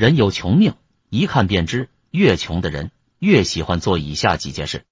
人有穷命，一看便知。越穷的人越喜欢做以下几件事。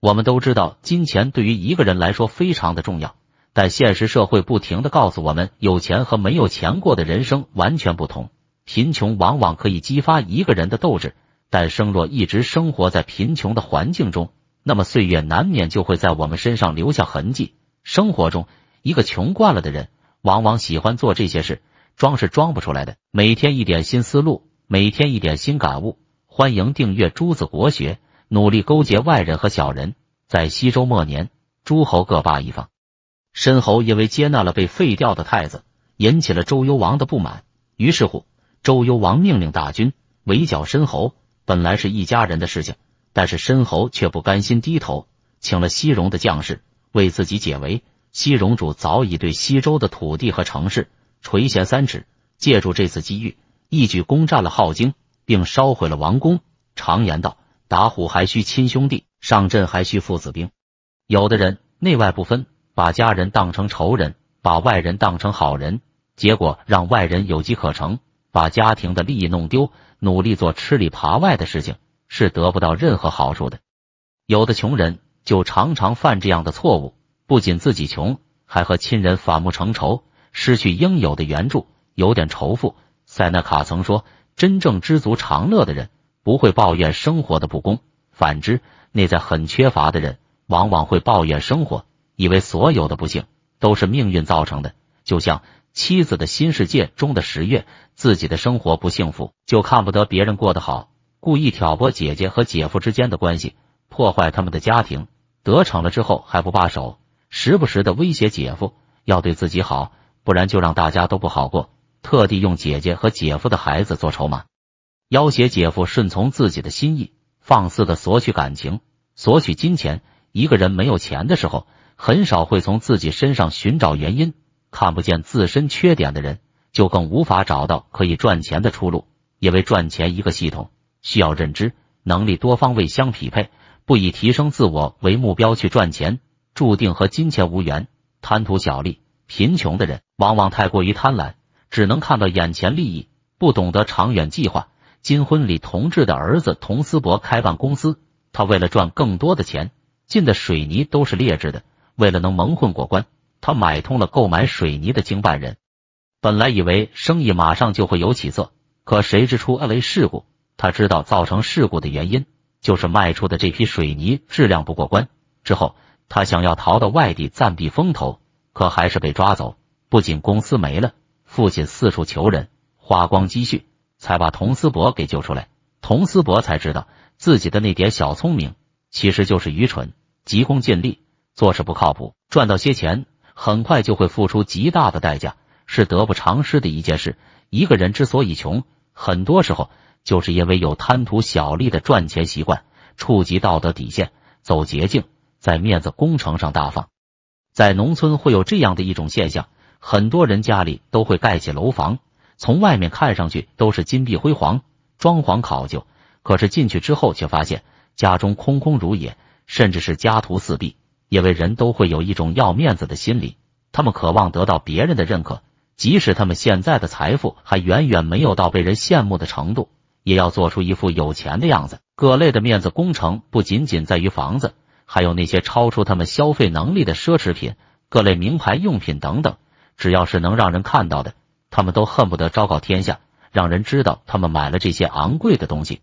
我们都知道，金钱对于一个人来说非常的重要，但现实社会不停的告诉我们，有钱和没有钱过的人生完全不同。贫穷往往可以激发一个人的斗志，但生若一直生活在贫穷的环境中，那么岁月难免就会在我们身上留下痕迹。生活中，一个穷惯了的人，往往喜欢做这些事，装是装不出来的。每天一点新思路。每天一点新感悟，欢迎订阅《朱子国学》。努力勾结外人和小人，在西周末年，诸侯各霸一方。申侯因为接纳了被废掉的太子，引起了周幽王的不满。于是乎，周幽王命令大军围剿申侯。本来是一家人的事情，但是申侯却不甘心低头，请了西戎的将士为自己解围。西戎主早已对西周的土地和城市垂涎三尺，借助这次机遇。一举攻占了镐京，并烧毁了王宫。常言道：“打虎还需亲兄弟，上阵还需父子兵。”有的人内外不分，把家人当成仇人，把外人当成好人，结果让外人有机可乘，把家庭的利益弄丢。努力做吃里扒外的事情是得不到任何好处的。有的穷人就常常犯这样的错误，不仅自己穷，还和亲人反目成仇，失去应有的援助，有点仇富。塞纳卡曾说：“真正知足常乐的人不会抱怨生活的不公，反之，内在很缺乏的人往往会抱怨生活，以为所有的不幸都是命运造成的。”就像《妻子的新世界》中的十月，自己的生活不幸福，就看不得别人过得好，故意挑拨姐姐和姐夫之间的关系，破坏他们的家庭。得逞了之后还不罢手，时不时的威胁姐夫要对自己好，不然就让大家都不好过。特地用姐姐和姐夫的孩子做筹码，要挟姐夫顺从自己的心意，放肆的索取感情，索取金钱。一个人没有钱的时候，很少会从自己身上寻找原因。看不见自身缺点的人，就更无法找到可以赚钱的出路。因为赚钱一个系统，需要认知、能力多方位相匹配。不以提升自我为目标去赚钱，注定和金钱无缘。贪图小利、贫穷的人，往往太过于贪婪。只能看到眼前利益，不懂得长远计划。金婚礼同志的儿子佟思博开办公司，他为了赚更多的钱，进的水泥都是劣质的。为了能蒙混过关，他买通了购买水泥的经办人。本来以为生意马上就会有起色，可谁知出二雷事故。他知道造成事故的原因就是卖出的这批水泥质量不过关。之后，他想要逃到外地暂避风头，可还是被抓走。不仅公司没了。父亲四处求人，花光积蓄才把童思博给救出来。童思博才知道自己的那点小聪明其实就是愚蠢、急功近利、做事不靠谱，赚到些钱很快就会付出极大的代价，是得不偿失的一件事。一个人之所以穷，很多时候就是因为有贪图小利的赚钱习惯，触及道德底线，走捷径，在面子工程上大方。在农村会有这样的一种现象。很多人家里都会盖起楼房，从外面看上去都是金碧辉煌、装潢考究。可是进去之后，却发现家中空空如也，甚至是家徒四壁。因为人都会有一种要面子的心理，他们渴望得到别人的认可，即使他们现在的财富还远远没有到被人羡慕的程度，也要做出一副有钱的样子。各类的面子工程不仅仅在于房子，还有那些超出他们消费能力的奢侈品、各类名牌用品等等。只要是能让人看到的，他们都恨不得昭告天下，让人知道他们买了这些昂贵的东西。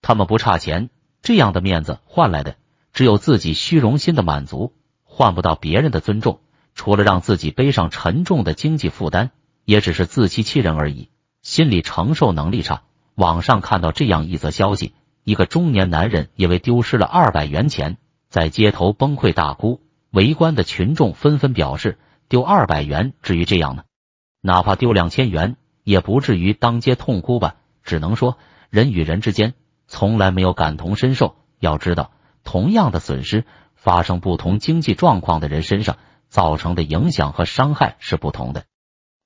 他们不差钱，这样的面子换来的只有自己虚荣心的满足，换不到别人的尊重。除了让自己背上沉重的经济负担，也只是自欺欺人而已。心理承受能力差，网上看到这样一则消息：一个中年男人因为丢失了二百元钱，在街头崩溃大哭，围观的群众纷纷表示。丢二百元，至于这样吗？哪怕丢两千元，也不至于当街痛哭吧。只能说，人与人之间从来没有感同身受。要知道，同样的损失，发生不同经济状况的人身上，造成的影响和伤害是不同的。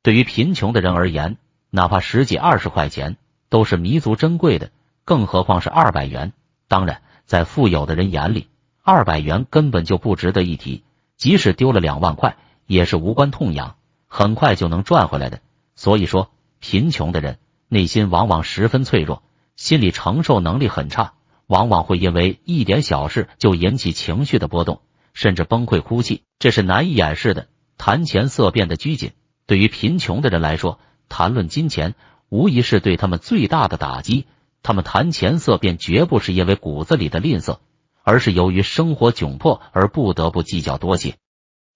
对于贫穷的人而言，哪怕十几二十块钱都是弥足珍贵的，更何况是二百元。当然，在富有的人眼里，二百元根本就不值得一提，即使丢了两万块。也是无关痛痒，很快就能赚回来的。所以说，贫穷的人内心往往十分脆弱，心理承受能力很差，往往会因为一点小事就引起情绪的波动，甚至崩溃哭泣，这是难以掩饰的。谈钱色变的拘谨，对于贫穷的人来说，谈论金钱无疑是对他们最大的打击。他们谈钱色变，绝不是因为骨子里的吝啬，而是由于生活窘迫而不得不计较多些。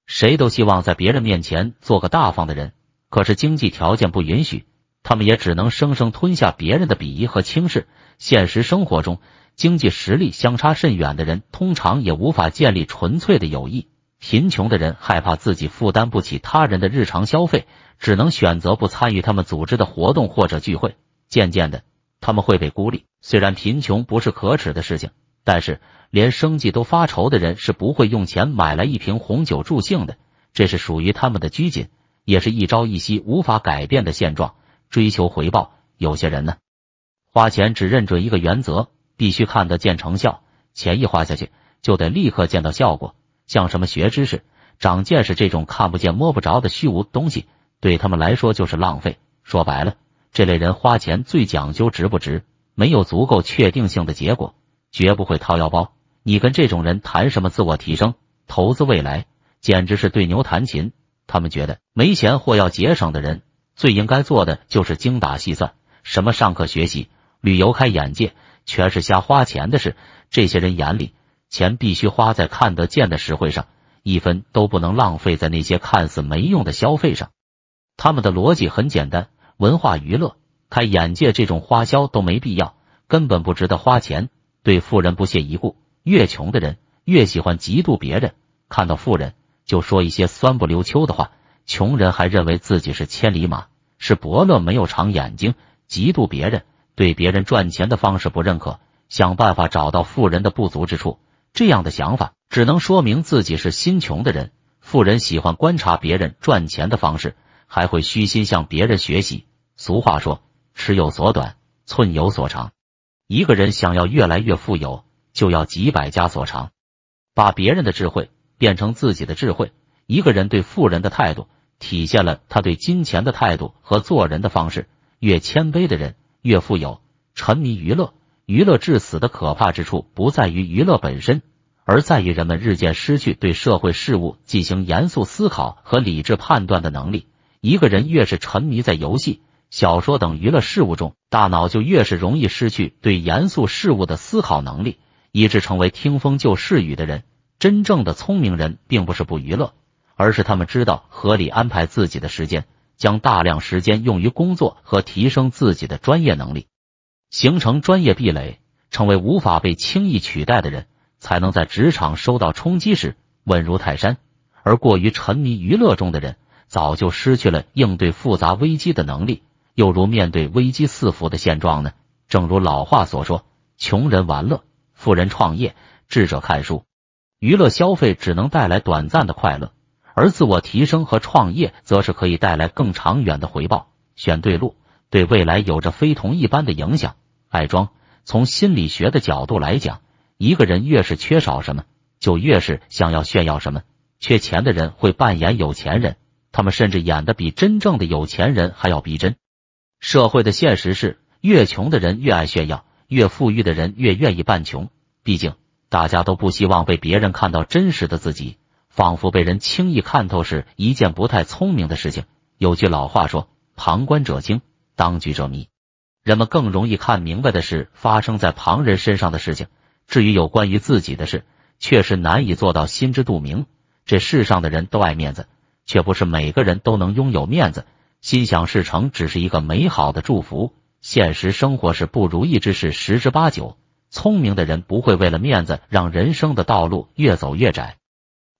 谁都希望在别人面前做个大方的人，可是经济条件不允许，他们也只能生生吞下别人的鄙夷和轻视。现实生活中，经济实力相差甚远的人，通常也无法建立纯粹的友谊。贫穷的人害怕自己负担不起他人的日常消费，只能选择不参与他们组织的活动或者聚会。渐渐的，他们会被孤立。虽然贫穷不是可耻的事情。但是，连生计都发愁的人是不会用钱买来一瓶红酒助兴的。这是属于他们的拘谨，也是一朝一夕无法改变的现状。追求回报，有些人呢，花钱只认准一个原则：必须看得见成效。钱一花下去，就得立刻见到效果。像什么学知识、长见识这种看不见、摸不着的虚无东西，对他们来说就是浪费。说白了，这类人花钱最讲究值不值，没有足够确定性的结果。绝不会掏腰包。你跟这种人谈什么自我提升、投资未来，简直是对牛弹琴。他们觉得没钱或要节省的人，最应该做的就是精打细算。什么上课学习、旅游开眼界，全是瞎花钱的事。这些人眼里，钱必须花在看得见的实惠上，一分都不能浪费在那些看似没用的消费上。他们的逻辑很简单：文化娱乐、开眼界这种花销都没必要，根本不值得花钱。对富人不屑一顾，越穷的人越喜欢嫉妒别人，看到富人就说一些酸不溜秋的话。穷人还认为自己是千里马，是伯乐没有长眼睛，嫉妒别人，对别人赚钱的方式不认可，想办法找到富人的不足之处。这样的想法只能说明自己是心穷的人。富人喜欢观察别人赚钱的方式，还会虚心向别人学习。俗话说，尺有所短，寸有所长。一个人想要越来越富有，就要集百家所长，把别人的智慧变成自己的智慧。一个人对富人的态度，体现了他对金钱的态度和做人的方式。越谦卑的人越富有。沉迷娱乐，娱乐致死的可怕之处，不在于娱乐本身，而在于人们日渐失去对社会事物进行严肃思考和理智判断的能力。一个人越是沉迷在游戏。小说等娱乐事物中，大脑就越是容易失去对严肃事物的思考能力，以致成为听风就是雨的人。真正的聪明人并不是不娱乐，而是他们知道合理安排自己的时间，将大量时间用于工作和提升自己的专业能力，形成专业壁垒，成为无法被轻易取代的人才，能在职场受到冲击时稳如泰山。而过于沉迷娱乐中的人，早就失去了应对复杂危机的能力。又如面对危机四伏的现状呢？正如老话所说：“穷人玩乐，富人创业；智者看书。”娱乐消费只能带来短暂的快乐，而自我提升和创业则是可以带来更长远的回报。选对路，对未来有着非同一般的影响。爱装，从心理学的角度来讲，一个人越是缺少什么，就越是想要炫耀什么。缺钱的人会扮演有钱人，他们甚至演的比真正的有钱人还要逼真。社会的现实是，越穷的人越爱炫耀，越富裕的人越愿意扮穷。毕竟，大家都不希望被别人看到真实的自己，仿佛被人轻易看透是一件不太聪明的事情。有句老话说：“旁观者清，当局者迷。”人们更容易看明白的是发生在旁人身上的事情，至于有关于自己的事，确实难以做到心知肚明。这世上的人都爱面子，却不是每个人都能拥有面子。心想事成只是一个美好的祝福，现实生活是不如意之事十之八九。聪明的人不会为了面子让人生的道路越走越窄。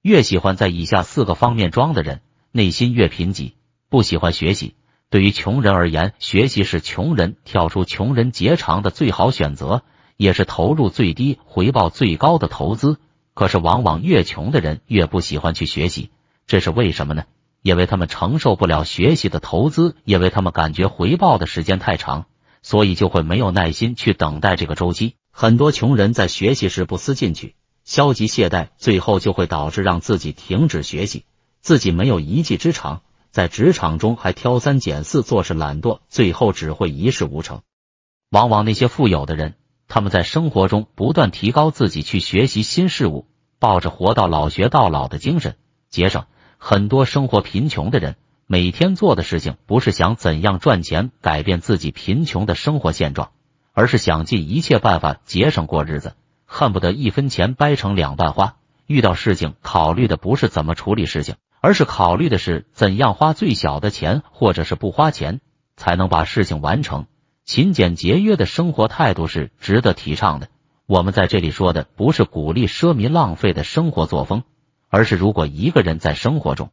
越喜欢在以下四个方面装的人，内心越贫瘠。不喜欢学习，对于穷人而言，学习是穷人跳出穷人结肠的最好选择，也是投入最低、回报最高的投资。可是，往往越穷的人越不喜欢去学习，这是为什么呢？因为他们承受不了学习的投资，因为他们感觉回报的时间太长，所以就会没有耐心去等待这个周期。很多穷人在学习时不思进取，消极懈怠，最后就会导致让自己停止学习，自己没有一技之长，在职场中还挑三拣四，做事懒惰，最后只会一事无成。往往那些富有的人，他们在生活中不断提高自己，去学习新事物，抱着活到老学到老的精神，节省。很多生活贫穷的人，每天做的事情不是想怎样赚钱改变自己贫穷的生活现状，而是想尽一切办法节省过日子，恨不得一分钱掰成两半花。遇到事情，考虑的不是怎么处理事情，而是考虑的是怎样花最小的钱或者是不花钱，才能把事情完成。勤俭节约的生活态度是值得提倡的。我们在这里说的不是鼓励奢靡浪费的生活作风。而是，如果一个人在生活中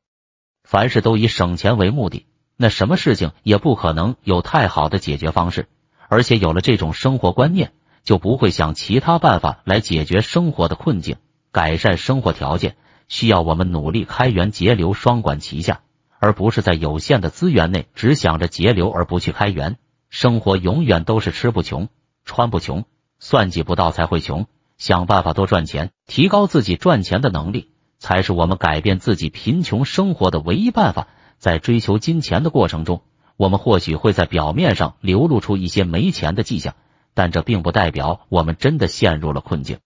凡事都以省钱为目的，那什么事情也不可能有太好的解决方式。而且，有了这种生活观念，就不会想其他办法来解决生活的困境，改善生活条件。需要我们努力开源节流，双管齐下，而不是在有限的资源内只想着节流而不去开源。生活永远都是吃不穷，穿不穷，算计不到才会穷。想办法多赚钱，提高自己赚钱的能力。才是我们改变自己贫穷生活的唯一办法。在追求金钱的过程中，我们或许会在表面上流露出一些没钱的迹象，但这并不代表我们真的陷入了困境。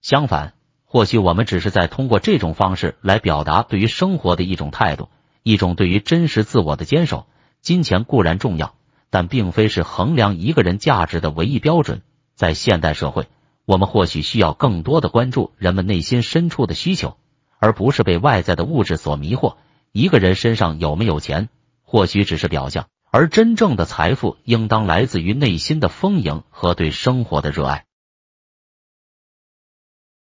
相反，或许我们只是在通过这种方式来表达对于生活的一种态度，一种对于真实自我的坚守。金钱固然重要，但并非是衡量一个人价值的唯一标准。在现代社会，我们或许需要更多的关注人们内心深处的需求。而不是被外在的物质所迷惑。一个人身上有没有钱，或许只是表象，而真正的财富应当来自于内心的丰盈和对生活的热爱。